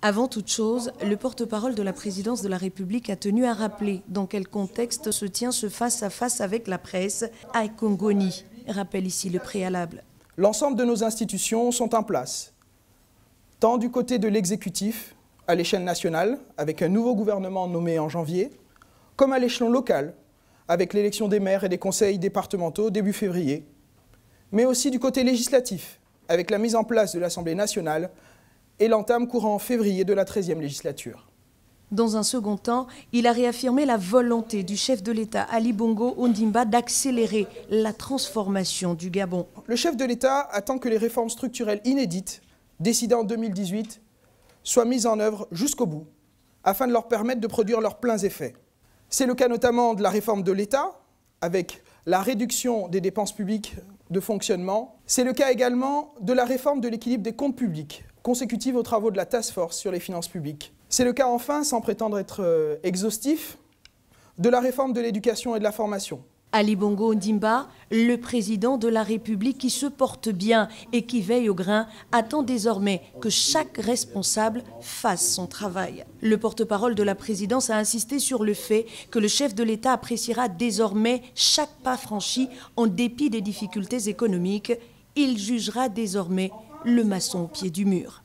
Avant toute chose, le porte-parole de la présidence de la République a tenu à rappeler dans quel contexte se tient ce face-à-face avec la presse à Kongoni. Rappelle ici le préalable. L'ensemble de nos institutions sont en place, tant du côté de l'exécutif, à l'échelle nationale, avec un nouveau gouvernement nommé en janvier, comme à l'échelon local, avec l'élection des maires et des conseils départementaux début février, mais aussi du côté législatif, avec la mise en place de l'Assemblée nationale et l'entame courant en février de la 13e législature. Dans un second temps, il a réaffirmé la volonté du chef de l'État Ali Bongo Ondimba d'accélérer la transformation du Gabon. Le chef de l'État attend que les réformes structurelles inédites, décidées en 2018, soient mises en œuvre jusqu'au bout, afin de leur permettre de produire leurs pleins effets. C'est le cas notamment de la réforme de l'État, avec la réduction des dépenses publiques de fonctionnement. C'est le cas également de la réforme de l'équilibre des comptes publics, consécutive aux travaux de la Task Force sur les finances publiques. C'est le cas enfin, sans prétendre être euh, exhaustif, de la réforme de l'éducation et de la formation. Ali Bongo Ondimba, le président de la République qui se porte bien et qui veille au grain, attend désormais que chaque responsable fasse son travail. Le porte-parole de la présidence a insisté sur le fait que le chef de l'État appréciera désormais chaque pas franchi en dépit des difficultés économiques. Il jugera désormais le maçon au pied du mur.